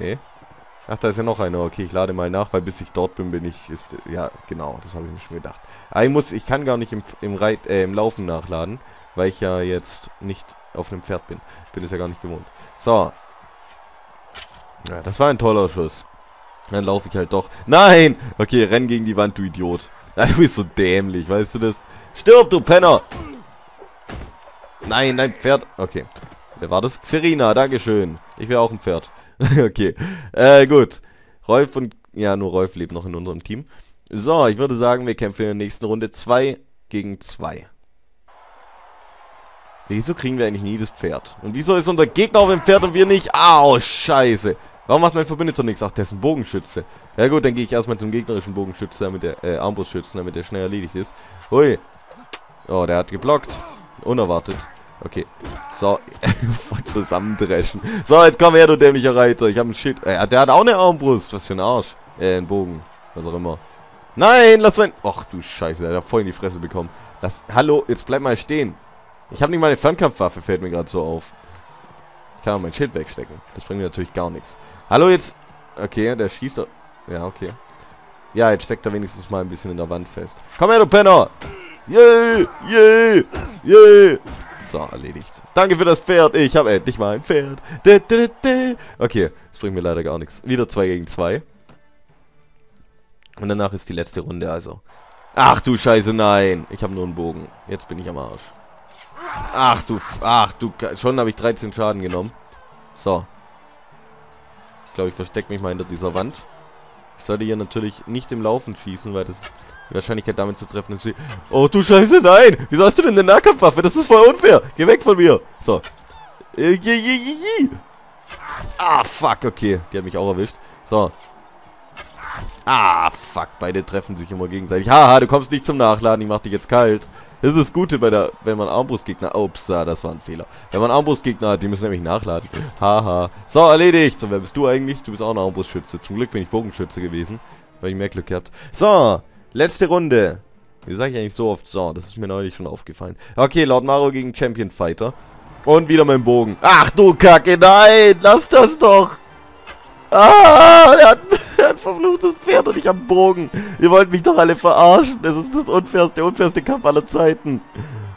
Nee? Ach, da ist ja noch einer. Okay, ich lade mal nach, weil bis ich dort bin, bin ich... Ist, ja, genau, das habe ich mir schon gedacht. Aber ich, muss, ich kann gar nicht im, im, Reit, äh, im Laufen nachladen, weil ich ja jetzt nicht auf einem Pferd bin. Ich bin es ja gar nicht gewohnt. So. Ja, das war ein toller Schuss. Dann laufe ich halt doch. Nein! Okay, renn gegen die Wand, du Idiot. Du bist so dämlich, weißt du das? Stirb, du Penner! Nein, dein Pferd. Okay. Wer war das? Xerina, Dankeschön. Ich wäre auch ein Pferd. okay. Äh, gut. Rolf und. Ja, nur Rolf lebt noch in unserem Team. So, ich würde sagen, wir kämpfen in der nächsten Runde 2 gegen 2. Wieso kriegen wir eigentlich nie das Pferd? Und wieso ist unser Gegner auf dem Pferd und wir nicht? Au, scheiße. Warum macht mein Verbündeter nichts? Ach, der ist ein Bogenschütze. Ja gut, dann gehe ich erstmal zum gegnerischen Bogenschütze, damit der, äh, Armbrustschützen, damit der schnell erledigt ist. Hui. Oh, der hat geblockt. Unerwartet. Okay. So, voll zusammendreschen. So, jetzt komm her, du dämlicher Reiter. Ich hab ein Schild. Äh, der hat auch eine Armbrust. Was für ein Arsch. Äh, ein Bogen. Was auch immer. Nein, lass mein... Ach du Scheiße, der hat voll in die Fresse bekommen. Lass... Hallo, jetzt bleib mal stehen. Ich habe nicht mal eine Fernkampfwaffe, fällt mir gerade so auf. Ich kann auch mein Schild wegstecken. Das bringt mir natürlich gar nichts. Hallo, jetzt... Okay, der schießt doch... Ja, okay. Ja, jetzt steckt er wenigstens mal ein bisschen in der Wand fest. Komm her, du Penner! Yay! Yay! Yay! So, erledigt. Danke für das Pferd. Ich habe endlich mal ein Pferd. Okay, das bringt mir leider gar nichts. Wieder 2 gegen 2. Und danach ist die letzte Runde, also. Ach du Scheiße, nein. Ich habe nur einen Bogen. Jetzt bin ich am Arsch. Ach du, ach du, schon habe ich 13 Schaden genommen. So. Ich glaube, ich verstecke mich mal hinter dieser Wand. Ich sollte hier natürlich nicht im Laufen schießen, weil das die Wahrscheinlichkeit damit zu treffen ist wie... Oh du Scheiße, nein! Wieso hast du denn eine Nahkampfwaffe? Das ist voll unfair! Geh weg von mir! So. Äh, ah, fuck, okay. Die hat mich auch erwischt. So. Ah, fuck. Beide treffen sich immer gegenseitig. Haha, du kommst nicht zum Nachladen. Ich mach dich jetzt kalt. Das ist das Gute bei der, wenn man Armbrustgegner... Ups, das war ein Fehler. Wenn man Armbrustgegner hat, die müssen nämlich nachladen. Haha. so, erledigt. Und wer bist du eigentlich? Du bist auch ein Armbrustschütze. Zum Glück bin ich Bogenschütze gewesen. Weil ich mehr Glück gehabt. So, Letzte Runde. Wie sage ich eigentlich so oft? So, das ist mir neulich schon aufgefallen. Okay, laut Maro gegen Champion Fighter. Und wieder mit dem Bogen. Ach du Kacke, nein! Lass das doch! Ah, er hat, er hat verfluchtes Pferd und ich hab einen Bogen. Ihr wollt mich doch alle verarschen. Das ist das unfairste, unfairste Kampf aller Zeiten.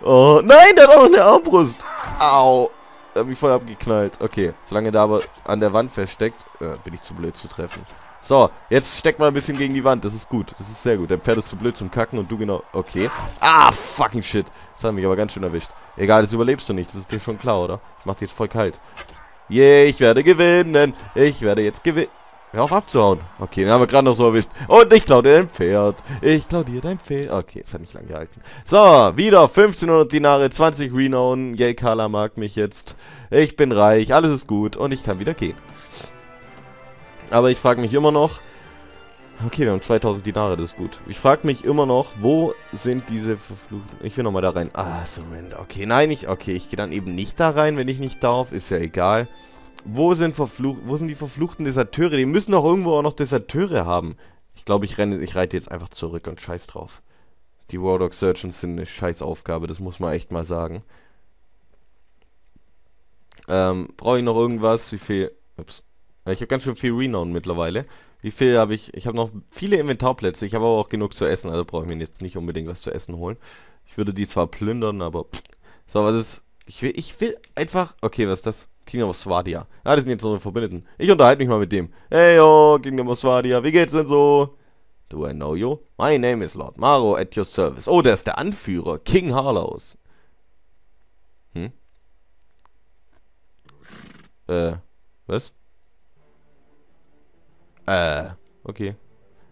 Oh, nein, der hat auch noch eine Armbrust. Au. Er hat mich voll abgeknallt. Okay, solange der aber an der Wand feststeckt, äh, bin ich zu blöd zu treffen. So, jetzt steck mal ein bisschen gegen die Wand. Das ist gut. Das ist sehr gut. Dein Pferd ist zu blöd zum Kacken und du genau... Okay. Ah, fucking shit. Das hat mich aber ganz schön erwischt. Egal, das überlebst du nicht. Das ist dir schon klar, oder? Ich mach dich jetzt voll kalt. Yeah, ich werde gewinnen. Ich werde jetzt gewinnen. Hör auf abzuhauen. Okay, den haben wir gerade noch so erwischt. Und ich klau dir dein Pferd. Ich klau dir dein Pferd. Okay, es hat nicht lange gehalten. So, wieder 1500 Dinare, 20 Renown. Yay, Carla mag mich jetzt. Ich bin reich, alles ist gut und ich kann wieder gehen. Aber ich frage mich immer noch, okay, wir haben 2000 Dinare, das ist gut. Ich frage mich immer noch, wo sind diese verfluchten... Ich will nochmal da rein. Ah, Surrender. Okay, nein, ich... Okay, ich gehe dann eben nicht da rein, wenn ich nicht darf. Ist ja egal. Wo sind verflucht... Wo sind die verfluchten Deserteure? Die müssen doch irgendwo auch noch Deserteure haben. Ich glaube, ich renne... Ich reite jetzt einfach zurück und scheiß drauf. Die Warlock Surgeons sind eine scheiß Aufgabe, das muss man echt mal sagen. Ähm, brauche ich noch irgendwas? Wie viel... Ups. Ich habe ganz schön viel Renown mittlerweile. Wie viel habe ich? Ich habe noch viele Inventarplätze. Ich habe aber auch genug zu essen. Also brauche ich mir jetzt nicht unbedingt was zu essen holen. Ich würde die zwar plündern, aber... Pff. So, was ist... Ich will, ich will einfach... Okay, was ist das? Kingdom of Swadia. Ah, das sind jetzt unsere Verbündeten. Ich unterhalte mich mal mit dem. Hey, oh, Kingdom of Swadia. Wie geht's denn so? Do I know you? My name is Lord Maro at your service. Oh, der ist der Anführer. King Harlows. Hm? Äh, was? Äh, okay.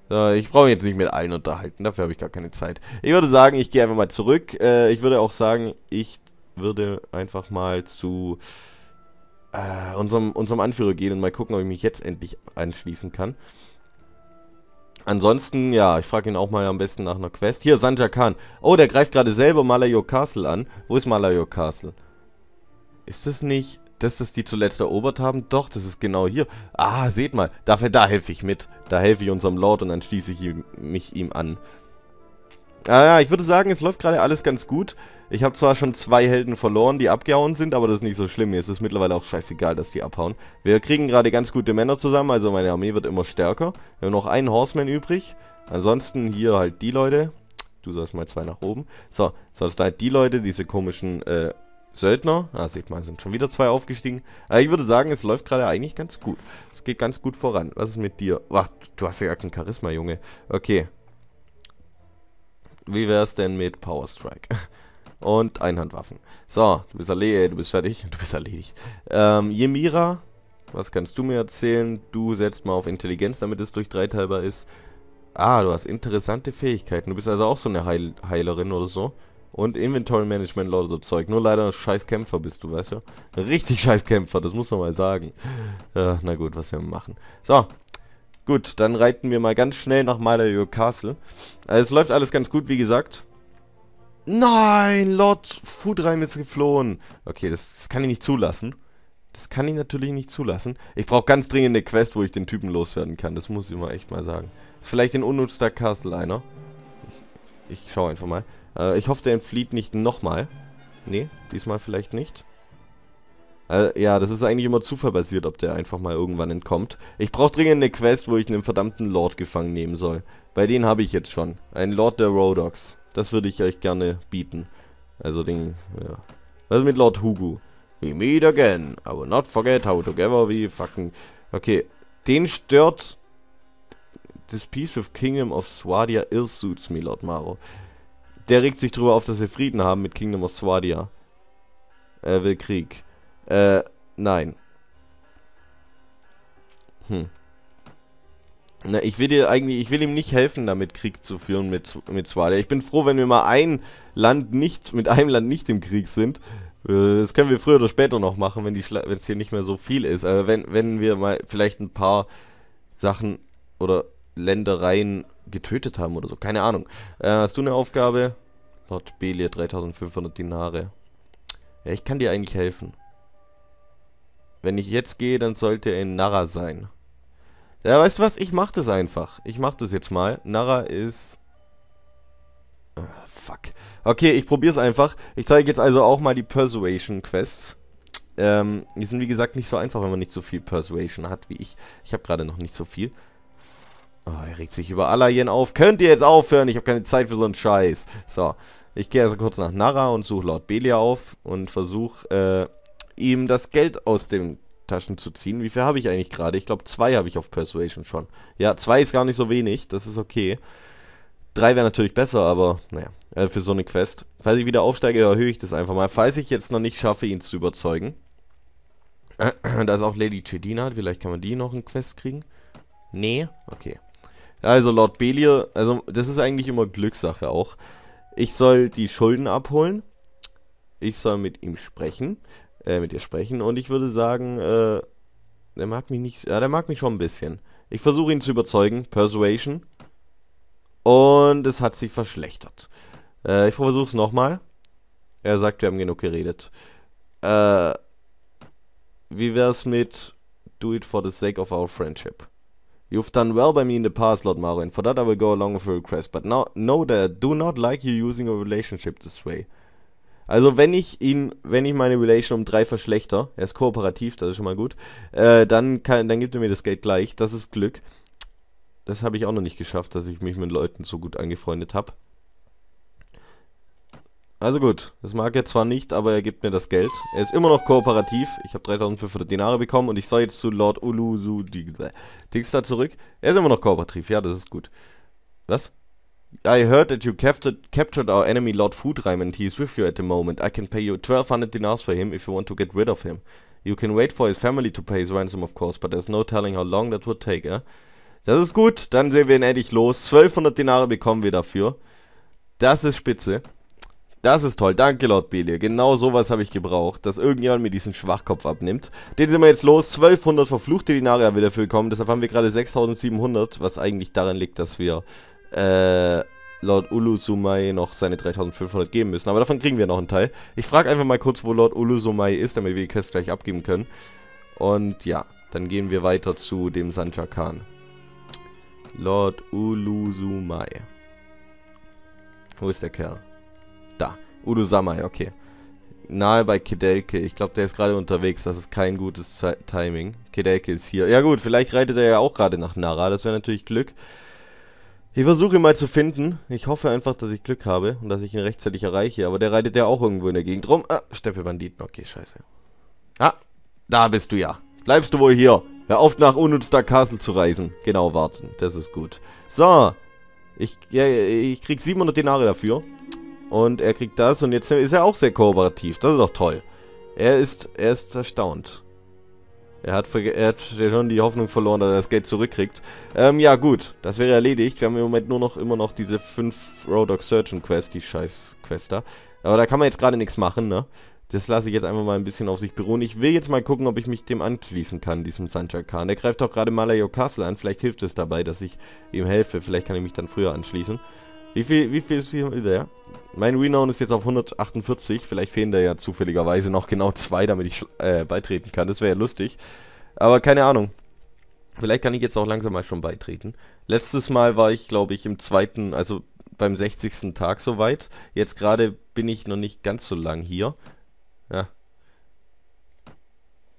So, ich brauche jetzt nicht mit allen unterhalten, dafür habe ich gar keine Zeit. Ich würde sagen, ich gehe einfach mal zurück. Äh, ich würde auch sagen, ich würde einfach mal zu äh, unserem, unserem Anführer gehen und mal gucken, ob ich mich jetzt endlich anschließen kann. Ansonsten, ja, ich frage ihn auch mal am besten nach einer Quest. Hier, Sanja Khan. Oh, der greift gerade selber Malayo Castle an. Wo ist Malayo Castle? Ist das nicht... Das ist die zuletzt erobert haben? Doch, das ist genau hier. Ah, seht mal. Dafür, da helfe ich mit. Da helfe ich unserem Lord und dann schließe ich ihm, mich ihm an. Ah ja, ich würde sagen, es läuft gerade alles ganz gut. Ich habe zwar schon zwei Helden verloren, die abgehauen sind, aber das ist nicht so schlimm. Mir ist es mittlerweile auch scheißegal, dass die abhauen. Wir kriegen gerade ganz gute Männer zusammen, also meine Armee wird immer stärker. Wir haben noch einen Horseman übrig. Ansonsten hier halt die Leute. Du sollst mal zwei nach oben. So, sonst halt die Leute, diese komischen äh, Söldner. Ah, sieht man, sind schon wieder zwei aufgestiegen. Aber ich würde sagen, es läuft gerade eigentlich ganz gut. Es geht ganz gut voran. Was ist mit dir? Ach, du hast ja gar kein Charisma, Junge. Okay. Wie wäre es denn mit Power Strike? Und Einhandwaffen. So, du bist erledigt, du bist fertig. Du bist erledigt. Ähm, Jemira, was kannst du mir erzählen? Du setzt mal auf Intelligenz, damit es durch drei ist. Ah, du hast interessante Fähigkeiten. Du bist also auch so eine Heil Heilerin oder so. Und Inventory Management, lauter so Zeug. Nur leider scheiß Kämpfer bist du, weißt du? Richtig scheiß Kämpfer, das muss man mal sagen. Äh, na gut, was wir machen. So, gut, dann reiten wir mal ganz schnell nach Malayo Castle. Also, es läuft alles ganz gut, wie gesagt. Nein, Lord Foodreim ist geflohen. Okay, das, das kann ich nicht zulassen. Das kann ich natürlich nicht zulassen. Ich brauche ganz dringend eine Quest, wo ich den Typen loswerden kann. Das muss ich mal echt mal sagen. Ist vielleicht in Unnutster Castle einer. Ich, ich schaue einfach mal. Äh, ich hoffe, der entflieht nicht nochmal. Nee, diesmal vielleicht nicht. Äh, ja, das ist eigentlich immer zufallbasiert, ob der einfach mal irgendwann entkommt. Ich brauche dringend eine Quest, wo ich einen verdammten Lord gefangen nehmen soll. Bei denen habe ich jetzt schon. Ein Lord der Rodox. Das würde ich euch gerne bieten. Also den, ja. Was also ist mit Lord Hugo? We meet again. I will not forget how together we fucking... Okay, den stört... This peace with kingdom of Swadia ill suits me, Lord Maro. Der regt sich drüber auf, dass wir Frieden haben mit Kingdom of Swadia. Er will Krieg. Äh, nein. Hm. Na, ich will dir eigentlich, ich will ihm nicht helfen, damit Krieg zu führen mit, mit Swadia. Ich bin froh, wenn wir mal ein Land nicht, mit einem Land nicht im Krieg sind. Äh, das können wir früher oder später noch machen, wenn es hier nicht mehr so viel ist. Aber wenn, wenn wir mal vielleicht ein paar Sachen oder Ländereien getötet haben oder so. Keine Ahnung. Äh, hast du eine Aufgabe? Lord Belia 3500 Dinare. Ja, ich kann dir eigentlich helfen. Wenn ich jetzt gehe, dann sollte er in Nara sein. Ja, weißt du was? Ich mach das einfach. Ich mach das jetzt mal. Nara ist... Ah, fuck. Okay, ich probier's einfach. Ich zeige jetzt also auch mal die Persuasion-Quests. Ähm, die sind wie gesagt nicht so einfach, wenn man nicht so viel Persuasion hat wie ich. Ich habe gerade noch nicht so viel. Oh, er regt sich über Alayen auf. Könnt ihr jetzt aufhören? Ich habe keine Zeit für so einen Scheiß. So. Ich gehe also kurz nach Nara und suche Lord Belia auf und versuche äh, ihm das Geld aus den Taschen zu ziehen. Wie viel habe ich eigentlich gerade? Ich glaube, zwei habe ich auf Persuasion schon. Ja, zwei ist gar nicht so wenig, das ist okay. Drei wäre natürlich besser, aber naja, äh, für so eine Quest. Falls ich wieder aufsteige, erhöhe ich das einfach mal. Falls ich jetzt noch nicht schaffe, ihn zu überzeugen. da ist auch Lady Chedina, vielleicht kann man die noch in Quest kriegen. Nee, okay. Also Lord Belier, also das ist eigentlich immer Glückssache auch. Ich soll die Schulden abholen. Ich soll mit ihm sprechen. Äh, mit ihr sprechen. Und ich würde sagen, äh, der mag mich nicht. Ja, der mag mich schon ein bisschen. Ich versuche ihn zu überzeugen. Persuasion. Und es hat sich verschlechtert. Äh, ich versuche es nochmal. Er sagt, wir haben genug geredet. Äh, wie es mit Do it for the sake of our friendship? You've done well by me in the past, Lord Marin. For that I will go along with your request. But now, know that do not like you using a relationship this way. Also wenn ich ihn, wenn ich meine Relation um drei verschlechter, er ist kooperativ, das ist schon mal gut, äh, dann, kann, dann gibt er mir das Geld gleich. Das ist Glück. Das habe ich auch noch nicht geschafft, dass ich mich mit Leuten so gut angefreundet habe. Also gut, das mag er zwar nicht, aber er gibt mir das Geld. Er ist immer noch kooperativ. Ich habe 3500 Dinare bekommen und ich soll jetzt zu Lord Ulusu Dingsda zurück. Er ist immer noch kooperativ, ja, das ist gut. Was? I heard that you captured, captured our enemy Lord Foodreim and he is with you at the moment. I can pay you 1200 dinars for him if you want to get rid of him. You can wait for his family to pay his ransom, of course, but there's no telling how long that would take, eh? Das ist gut, dann sehen wir ihn endlich los. 1200 Dinare bekommen wir dafür. Das ist spitze. Das ist toll. Danke, Lord Belie. Genau sowas habe ich gebraucht, dass irgendjemand mir diesen Schwachkopf abnimmt. Den sind wir jetzt los. 1200 verfluchte Dinarier wieder für kommen. Deshalb haben wir gerade 6700, was eigentlich daran liegt, dass wir äh, Lord Ulusumai noch seine 3500 geben müssen. Aber davon kriegen wir noch einen Teil. Ich frage einfach mal kurz, wo Lord Ulusumai ist, damit wir die Quest gleich abgeben können. Und ja, dann gehen wir weiter zu dem Sanja Khan. Lord Ulusumai. Wo ist der Kerl? Da. Udo Samai, okay. Nahe bei Kedelke. Ich glaube, der ist gerade unterwegs. Das ist kein gutes Ze Timing. Kedelke ist hier. Ja gut, vielleicht reitet er ja auch gerade nach Nara. Das wäre natürlich Glück. Ich versuche ihn mal zu finden. Ich hoffe einfach, dass ich Glück habe und dass ich ihn rechtzeitig erreiche. Aber der reitet ja auch irgendwo in der Gegend rum. Ah, Steppe-Banditen. Okay, scheiße. Ah, da bist du ja. Bleibst du wohl hier. Hör auf, nach Unutstar Castle zu reisen. Genau, warten. Das ist gut. So. Ich, ja, ich krieg 700 Denare dafür. Und er kriegt das und jetzt ist er auch sehr kooperativ. Das ist doch toll. Er ist, er ist erstaunt. Er hat, er hat schon die Hoffnung verloren, dass er das Geld zurückkriegt. Ähm, ja gut, das wäre erledigt. Wir haben im Moment nur noch immer noch diese 5 Rodog Surgeon Quest, die scheiß Quest da. Aber da kann man jetzt gerade nichts machen, ne? Das lasse ich jetzt einfach mal ein bisschen auf sich beruhen. Ich will jetzt mal gucken, ob ich mich dem anschließen kann, diesem Sanjak Khan. Der greift doch gerade Malayo Castle an. Vielleicht hilft es dabei, dass ich ihm helfe. Vielleicht kann ich mich dann früher anschließen. Wie viel, wie viel ist der? Mein Renown ist jetzt auf 148. Vielleicht fehlen da ja zufälligerweise noch genau zwei, damit ich äh, beitreten kann. Das wäre ja lustig. Aber keine Ahnung. Vielleicht kann ich jetzt auch langsam mal schon beitreten. Letztes Mal war ich, glaube ich, im zweiten, also beim 60. Tag soweit. Jetzt gerade bin ich noch nicht ganz so lang hier. Ja.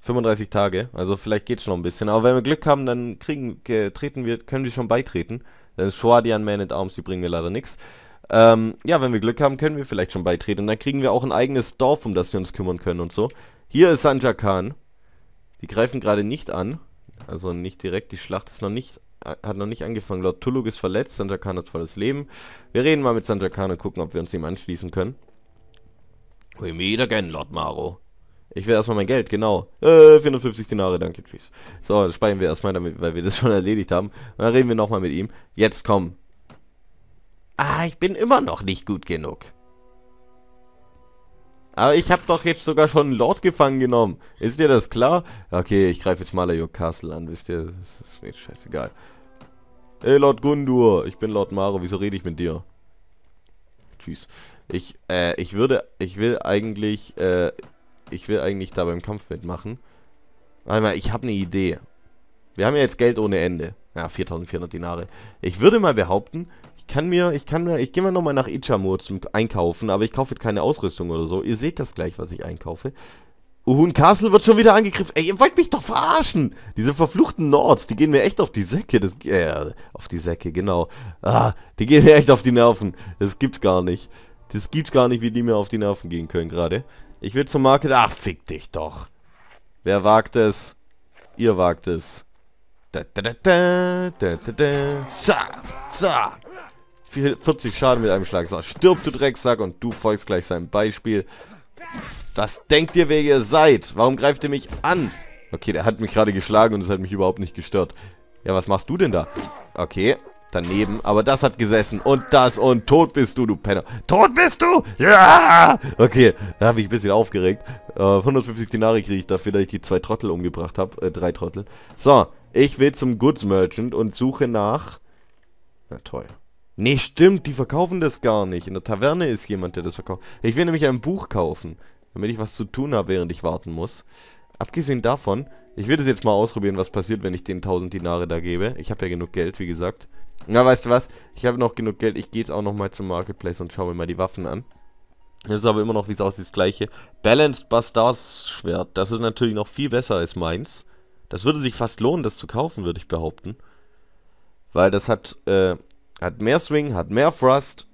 35 Tage, also vielleicht geht es noch ein bisschen. Aber wenn wir Glück haben, dann kriegen, äh, treten wir, können wir schon beitreten. Dann ist Schwadian Man at Arms, die bringen mir leider nichts. Ähm, ja, wenn wir Glück haben, können wir vielleicht schon beitreten. Und dann kriegen wir auch ein eigenes Dorf, um das wir uns kümmern können und so. Hier ist Sanja Khan. Die greifen gerade nicht an. Also nicht direkt. Die Schlacht ist noch nicht, äh, hat noch nicht angefangen. Lord Tulluk ist verletzt. Sanja Khan hat volles Leben. Wir reden mal mit Sanja Khan und gucken, ob wir uns ihm anschließen können. We meet again, Lord Maro. Ich will erstmal mein Geld, genau. Äh, 450 Dinare, danke, tschüss. So, das speichern wir erstmal, damit, weil wir das schon erledigt haben. Und dann reden wir nochmal mit ihm. Jetzt komm. Ah, ich bin immer noch nicht gut genug. Aber ich habe doch jetzt sogar schon einen Lord gefangen genommen. Ist dir das klar? Okay, ich greife jetzt Malayok Castle an, wisst ihr? Das ist mir scheißegal. Ey, äh, Lord Gundur, ich bin Lord Maro, wieso rede ich mit dir? Tschüss. Ich, äh, ich würde, ich will eigentlich, äh, ich will eigentlich da beim Kampf mitmachen. Einmal, ich habe eine Idee. Wir haben ja jetzt Geld ohne Ende. Ja, 4400 Dinare. Ich würde mal behaupten, ich kann mir, ich kann mir, ich gehe mal nochmal nach Ichamur zum Einkaufen, aber ich kaufe jetzt keine Ausrüstung oder so. Ihr seht das gleich, was ich einkaufe. Uhun Castle wird schon wieder angegriffen. Ey, ihr wollt mich doch verarschen. Diese verfluchten Nords, die gehen mir echt auf die Säcke. Das, äh, auf die Säcke, genau. Ah, die gehen mir echt auf die Nerven. Das gibt's gar nicht. Das gibt's gar nicht, wie die mir auf die Nerven gehen können gerade. Ich will zum Market. Ach, fick dich doch. Wer wagt es? Ihr wagt es. Da, da, da, da, da, da, da. Sa, sa. 40 Schaden mit einem Schlag. So, stirb, du Drecksack, und du folgst gleich seinem Beispiel. Das denkt ihr, wer ihr seid. Warum greift ihr mich an? Okay, der hat mich gerade geschlagen und es hat mich überhaupt nicht gestört. Ja, was machst du denn da? Okay, daneben. Aber das hat gesessen und das und tot bist du, du Penner. Tot bist du? Ja! Okay, da habe ich ein bisschen aufgeregt. Äh, 150 Dinare kriege ich dafür, dass ich die zwei Trottel umgebracht habe. Äh, drei Trottel. So, ich will zum Goods Merchant und suche nach... Na toll. Nee, stimmt, die verkaufen das gar nicht. In der Taverne ist jemand, der das verkauft. Ich will nämlich ein Buch kaufen, damit ich was zu tun habe, während ich warten muss. Abgesehen davon, ich will es jetzt mal ausprobieren, was passiert, wenn ich den 1000 Dinare da gebe. Ich habe ja genug Geld, wie gesagt. Na, weißt du was? Ich habe noch genug Geld. Ich gehe jetzt auch nochmal zum Marketplace und schaue mir mal die Waffen an. Das ist aber immer noch, wie es aussieht, das gleiche. Balanced Bastards Schwert. Das ist natürlich noch viel besser als meins. Das würde sich fast lohnen, das zu kaufen, würde ich behaupten. Weil das hat, äh, hat mehr Swing, hat mehr Thrust,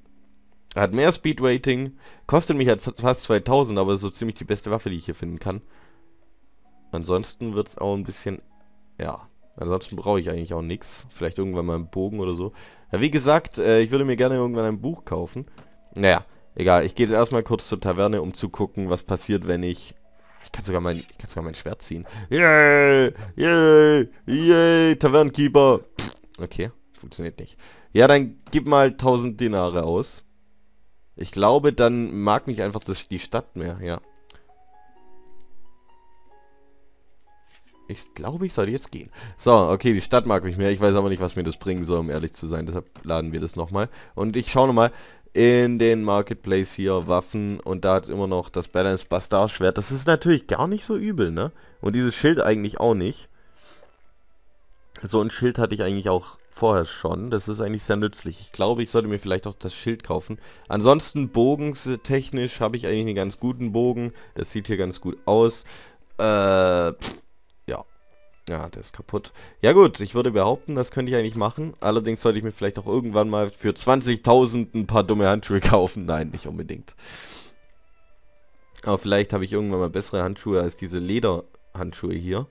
hat mehr Speed Rating. Kostet mich halt fast 2000, aber ist so ziemlich die beste Waffe, die ich hier finden kann. Ansonsten wird es auch ein bisschen, ja, Ansonsten brauche ich eigentlich auch nichts. Vielleicht irgendwann mal einen Bogen oder so. Ja, wie gesagt, äh, ich würde mir gerne irgendwann ein Buch kaufen. Naja, egal. Ich gehe jetzt erstmal kurz zur Taverne, um zu gucken, was passiert, wenn ich... Ich kann sogar mein, ich kann sogar mein Schwert ziehen. Yay! Yay! Yay! Tavernkeeper! Okay, funktioniert nicht. Ja, dann gib mal 1000 Dinare aus. Ich glaube, dann mag mich einfach das, die Stadt mehr, ja. Ich glaube, ich sollte jetzt gehen. So, okay, die Stadt mag mich mehr. Ich weiß aber nicht, was mir das bringen soll, um ehrlich zu sein. Deshalb laden wir das nochmal. Und ich schaue nochmal in den Marketplace hier Waffen. Und da hat es immer noch das Balance Bastard Schwert. Das ist natürlich gar nicht so übel, ne? Und dieses Schild eigentlich auch nicht. So ein Schild hatte ich eigentlich auch vorher schon. Das ist eigentlich sehr nützlich. Ich glaube, ich sollte mir vielleicht auch das Schild kaufen. Ansonsten bogentechnisch habe ich eigentlich einen ganz guten Bogen. Das sieht hier ganz gut aus. Äh, pff, ja, der ist kaputt. Ja gut, ich würde behaupten, das könnte ich eigentlich machen. Allerdings sollte ich mir vielleicht auch irgendwann mal für 20.000 ein paar dumme Handschuhe kaufen. Nein, nicht unbedingt. Aber vielleicht habe ich irgendwann mal bessere Handschuhe als diese Lederhandschuhe hier.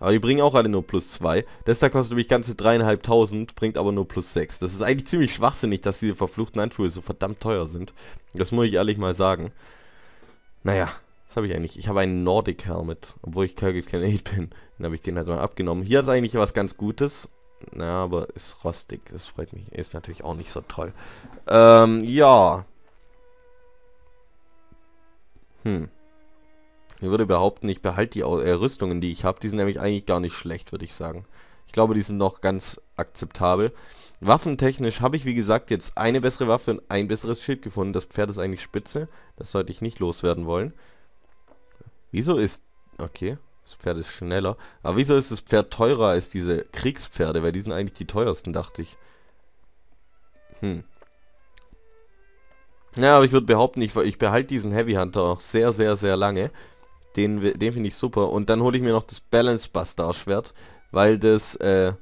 Aber die bringen auch alle nur plus 2. Das da kostet nämlich ganze 3.500, bringt aber nur plus 6. Das ist eigentlich ziemlich schwachsinnig, dass diese verfluchten Handschuhe so verdammt teuer sind. Das muss ich ehrlich mal sagen. Naja, was habe ich eigentlich? Ich habe einen Nordic Helmet, obwohl ich kein Aid bin. Dann habe ich den halt mal abgenommen. Hier ist eigentlich was ganz Gutes. Na, aber ist rostig. Das freut mich. Ist natürlich auch nicht so toll. Ähm, ja. Hm. Ich würde behaupten, ich behalte die äh, Rüstungen, die ich habe. Die sind nämlich eigentlich gar nicht schlecht, würde ich sagen. Ich glaube, die sind noch ganz akzeptabel. Waffentechnisch habe ich, wie gesagt, jetzt eine bessere Waffe und ein besseres Schild gefunden. Das Pferd ist eigentlich spitze. Das sollte ich nicht loswerden wollen. Wieso ist... Okay, das Pferd ist schneller. Aber wieso ist das Pferd teurer als diese Kriegspferde? Weil die sind eigentlich die teuersten, dachte ich. Hm. Ja, aber ich würde behaupten, ich, ich behalte diesen Heavy Hunter auch sehr, sehr, sehr lange. Den, den finde ich super. Und dann hole ich mir noch das Balance Bastard Schwert, weil das, äh,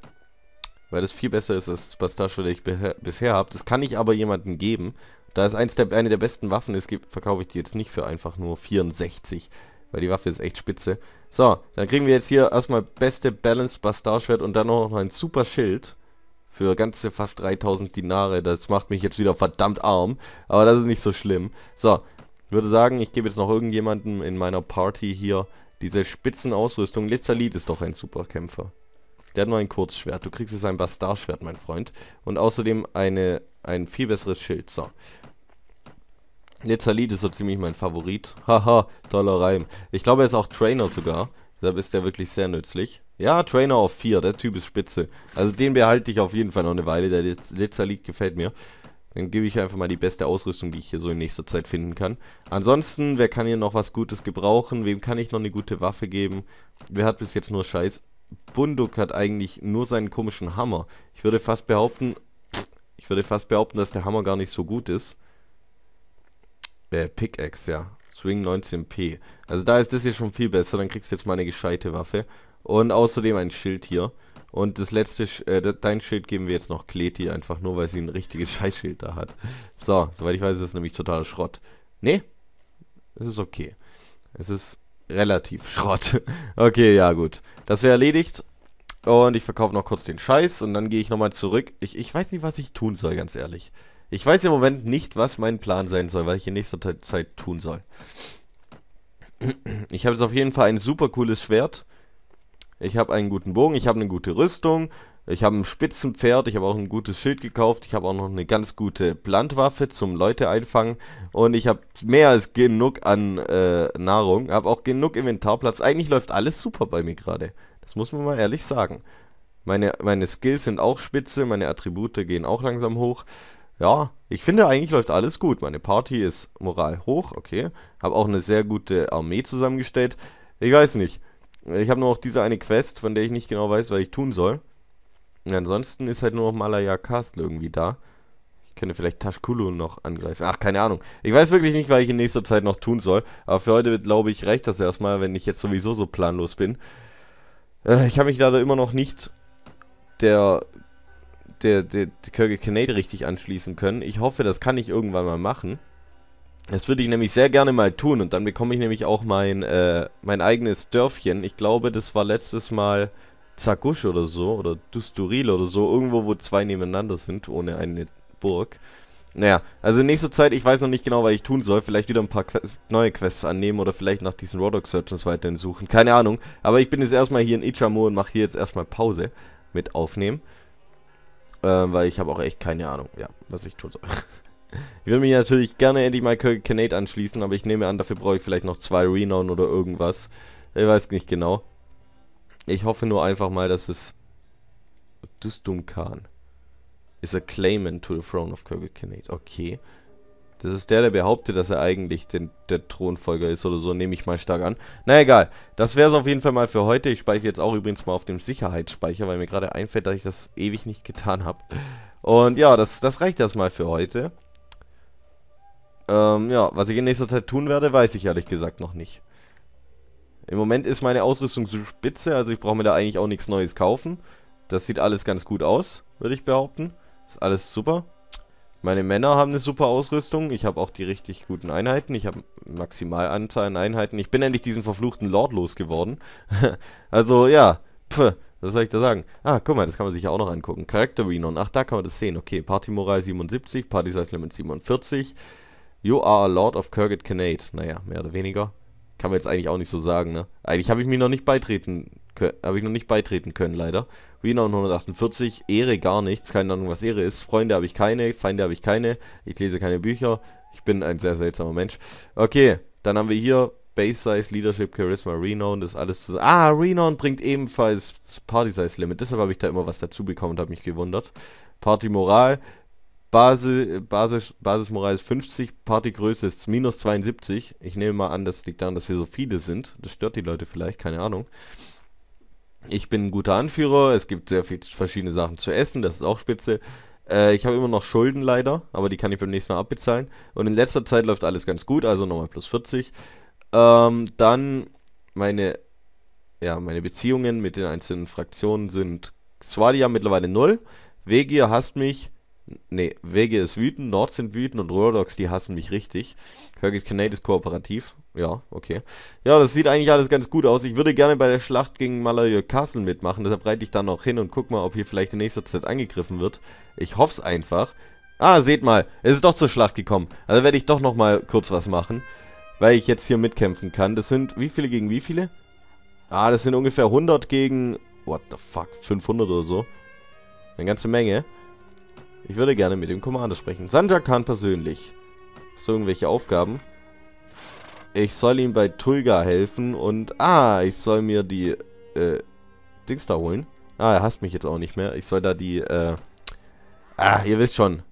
weil das viel besser ist als das Bastard Schwert, das ich bisher habe. Das kann ich aber jemandem geben. Da es eins der, eine der besten Waffen ist, verkaufe ich die jetzt nicht für einfach nur 64. Weil die Waffe ist echt spitze. So, dann kriegen wir jetzt hier erstmal beste Balance Bastardschwert und dann noch ein super Schild. Für ganze fast 3000 Dinare. Das macht mich jetzt wieder verdammt arm. Aber das ist nicht so schlimm. So, ich würde sagen, ich gebe jetzt noch irgendjemandem in meiner Party hier diese Spitzenausrüstung. Lizalit ist doch ein Superkämpfer. Der hat nur ein Kurzschwert. Du kriegst jetzt ein Bastardschwert, mein Freund. Und außerdem eine, ein viel besseres Schild. So. Nezalit ist so ziemlich mein Favorit. Haha, toller Reim. Ich glaube, er ist auch Trainer sogar. Deshalb ist er wirklich sehr nützlich. Ja, Trainer auf 4. Der Typ ist spitze. Also den behalte ich auf jeden Fall noch eine Weile. Der Nezalit gefällt mir. Dann gebe ich einfach mal die beste Ausrüstung, die ich hier so in nächster Zeit finden kann. Ansonsten, wer kann hier noch was Gutes gebrauchen? Wem kann ich noch eine gute Waffe geben? Wer hat bis jetzt nur Scheiß? Bunduk hat eigentlich nur seinen komischen Hammer. Ich würde fast behaupten, ich würde fast behaupten, dass der Hammer gar nicht so gut ist. Äh, Pickaxe, ja. Swing 19p. Also da ist das hier schon viel besser. Dann kriegst du jetzt mal eine gescheite Waffe. Und außerdem ein Schild hier. Und das letzte, äh, dein Schild geben wir jetzt noch Kleti, einfach nur, weil sie ein richtiges Scheißschild da hat. So, soweit ich weiß, ist es nämlich totaler Schrott. Nee, es ist okay. Es ist relativ Schrott. okay, ja gut. Das wäre erledigt. Und ich verkaufe noch kurz den Scheiß und dann gehe ich nochmal zurück. Ich, ich weiß nicht, was ich tun soll, ganz ehrlich. Ich weiß im Moment nicht, was mein Plan sein soll, was ich in nächster Zeit tun soll. Ich habe jetzt auf jeden Fall ein super cooles Schwert. Ich habe einen guten Bogen, ich habe eine gute Rüstung, ich habe ein Spitzenpferd, ich habe auch ein gutes Schild gekauft, ich habe auch noch eine ganz gute Plantwaffe zum Leute einfangen und ich habe mehr als genug an äh, Nahrung, habe auch genug Inventarplatz. Eigentlich läuft alles super bei mir gerade. Das muss man mal ehrlich sagen. Meine, meine Skills sind auch spitze, meine Attribute gehen auch langsam hoch ja, ich finde, eigentlich läuft alles gut. Meine Party ist moral hoch, okay. Habe auch eine sehr gute Armee zusammengestellt. Ich weiß nicht. Ich habe nur noch diese eine Quest, von der ich nicht genau weiß, was ich tun soll. Und ansonsten ist halt nur noch Malaya Castle irgendwie da. Ich könnte vielleicht Tashkulu noch angreifen. Ach, keine Ahnung. Ich weiß wirklich nicht, was ich in nächster Zeit noch tun soll. Aber für heute, glaube ich, reicht das erstmal, wenn ich jetzt sowieso so planlos bin. Äh, ich habe mich leider immer noch nicht der der, der, der Kirke Kinade richtig anschließen können. Ich hoffe, das kann ich irgendwann mal machen. Das würde ich nämlich sehr gerne mal tun und dann bekomme ich nämlich auch mein, äh, mein eigenes Dörfchen. Ich glaube, das war letztes Mal Zagusch oder so oder Dusturil oder so. Irgendwo, wo zwei nebeneinander sind, ohne eine Burg. Naja, also in nächster Zeit, ich weiß noch nicht genau, was ich tun soll. Vielleicht wieder ein paar Qu neue Quests annehmen oder vielleicht nach diesen Rodok Searchers weiterhin suchen. Keine Ahnung. Aber ich bin jetzt erstmal hier in Ichamur und mache hier jetzt erstmal Pause mit aufnehmen. Ähm, weil ich habe auch echt keine Ahnung, ja, was ich tun soll. ich würde mich natürlich gerne endlich mal Canade anschließen, aber ich nehme an, dafür brauche ich vielleicht noch zwei Renown oder irgendwas. Ich weiß nicht genau. Ich hoffe nur einfach mal, dass es... Dustum Khan is a claimant to the throne of Kirby Canade. Okay. Das ist der, der behauptet, dass er eigentlich den, der Thronfolger ist oder so, nehme ich mal stark an. Na egal, das wäre es auf jeden Fall mal für heute. Ich speichere jetzt auch übrigens mal auf dem Sicherheitsspeicher, weil mir gerade einfällt, dass ich das ewig nicht getan habe. Und ja, das, das reicht erstmal für heute. Ähm, ja, was ich in nächster Zeit tun werde, weiß ich ehrlich gesagt noch nicht. Im Moment ist meine Ausrüstung so spitze, also ich brauche mir da eigentlich auch nichts Neues kaufen. Das sieht alles ganz gut aus, würde ich behaupten. Ist alles super. Meine Männer haben eine super Ausrüstung. Ich habe auch die richtig guten Einheiten. Ich habe Maximalanzahl an Einheiten. Ich bin endlich diesen verfluchten Lord losgeworden. also ja, pff, was soll ich da sagen? Ah, guck mal, das kann man sich auch noch angucken. Character Renown. Ach, da kann man das sehen. Okay, Party Moral 77, Party Size Limit 47. You are a Lord of Kurgit Canade. Naja, mehr oder weniger. Kann man jetzt eigentlich auch nicht so sagen, ne? Eigentlich habe ich mich noch nicht beitreten habe ich noch nicht beitreten können, leider. Renown 148, Ehre gar nichts, keine Ahnung, was Ehre ist. Freunde habe ich keine, Feinde habe ich keine. Ich lese keine Bücher. Ich bin ein sehr seltsamer Mensch. Okay, dann haben wir hier Base Size, Leadership, Charisma, Renown, das alles zusammen. Ah, Renown bringt ebenfalls Party Size Limit. Deshalb habe ich da immer was dazu bekommen und habe mich gewundert. Party Moral, Basis, Basis, Basismoral ist 50, Partygröße ist minus 72. Ich nehme mal an, das liegt daran, dass wir so viele sind. Das stört die Leute vielleicht, keine Ahnung. Ich bin ein guter Anführer, es gibt sehr viele verschiedene Sachen zu essen, das ist auch spitze. Äh, ich habe immer noch Schulden leider, aber die kann ich beim nächsten Mal abbezahlen. Und in letzter Zeit läuft alles ganz gut, also nochmal plus 40. Ähm, dann meine, ja, meine Beziehungen mit den einzelnen Fraktionen sind Swadia mittlerweile 0. Vegir hasst mich, Nee, Wege ist wütend, Nord sind wütend und Rodox, die hassen mich richtig. Hergit Canade ist kooperativ. Ja, okay. Ja, das sieht eigentlich alles ganz gut aus. Ich würde gerne bei der Schlacht gegen Malaya Castle mitmachen, deshalb reite ich da noch hin und guck mal, ob hier vielleicht in nächster Zeit angegriffen wird. Ich hoffe es einfach. Ah, seht mal, es ist doch zur Schlacht gekommen. Also werde ich doch nochmal kurz was machen, weil ich jetzt hier mitkämpfen kann. Das sind, wie viele gegen wie viele? Ah, das sind ungefähr 100 gegen, what the fuck, 500 oder so. Eine ganze Menge. Ich würde gerne mit dem Commander sprechen. Sanjak Khan persönlich. Hast du irgendwelche Aufgaben? Ich soll ihm bei Tulga helfen und... Ah, ich soll mir die... Äh, Dings da holen. Ah, er hasst mich jetzt auch nicht mehr. Ich soll da die... Äh, ah, ihr wisst schon.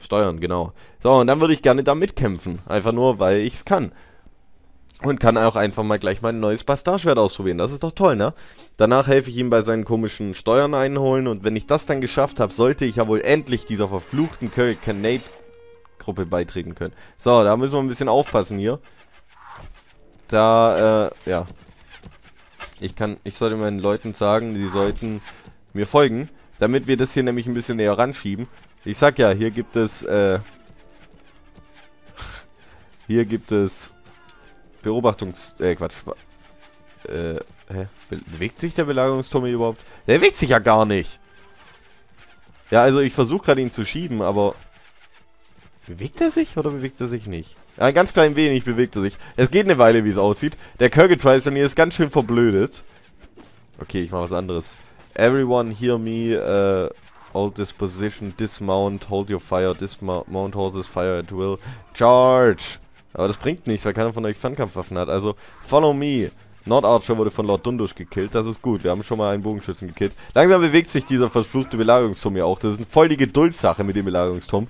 Steuern, genau. So, und dann würde ich gerne da mitkämpfen. Einfach nur, weil ich es kann. Und kann auch einfach mal gleich mein neues Bastardschwert ausprobieren. Das ist doch toll, ne? Danach helfe ich ihm bei seinen komischen Steuern einholen. Und wenn ich das dann geschafft habe, sollte ich ja wohl endlich dieser verfluchten Canade-Gruppe beitreten können. So, da müssen wir ein bisschen aufpassen hier. Da, äh, ja. Ich kann, ich sollte meinen Leuten sagen, die sollten mir folgen. Damit wir das hier nämlich ein bisschen näher ranschieben. Ich sag ja, hier gibt es, äh... Hier gibt es Beobachtungs... Äh, Quatsch. Äh, hä? bewegt sich der Belagerungsturm überhaupt? Der bewegt sich ja gar nicht. Ja, also ich versuche gerade ihn zu schieben, aber... Bewegt er sich oder bewegt er sich nicht? Ein ganz klein wenig bewegt er sich. Es geht eine Weile, wie es aussieht. Der Kirketries von mir ist ganz schön verblödet. Okay, ich mache was anderes. Everyone hear me, uh, this position, dismount, hold your fire, dismount horses, fire at will, charge! Aber das bringt nichts, weil keiner von euch Fernkampfwaffen hat. Also, follow me. Nordarcher wurde von Lord Dundush gekillt. Das ist gut. Wir haben schon mal einen Bogenschützen gekillt. Langsam bewegt sich dieser verfluchte Belagerungsturm hier auch. Das ist voll die Geduldssache mit dem Belagerungsturm.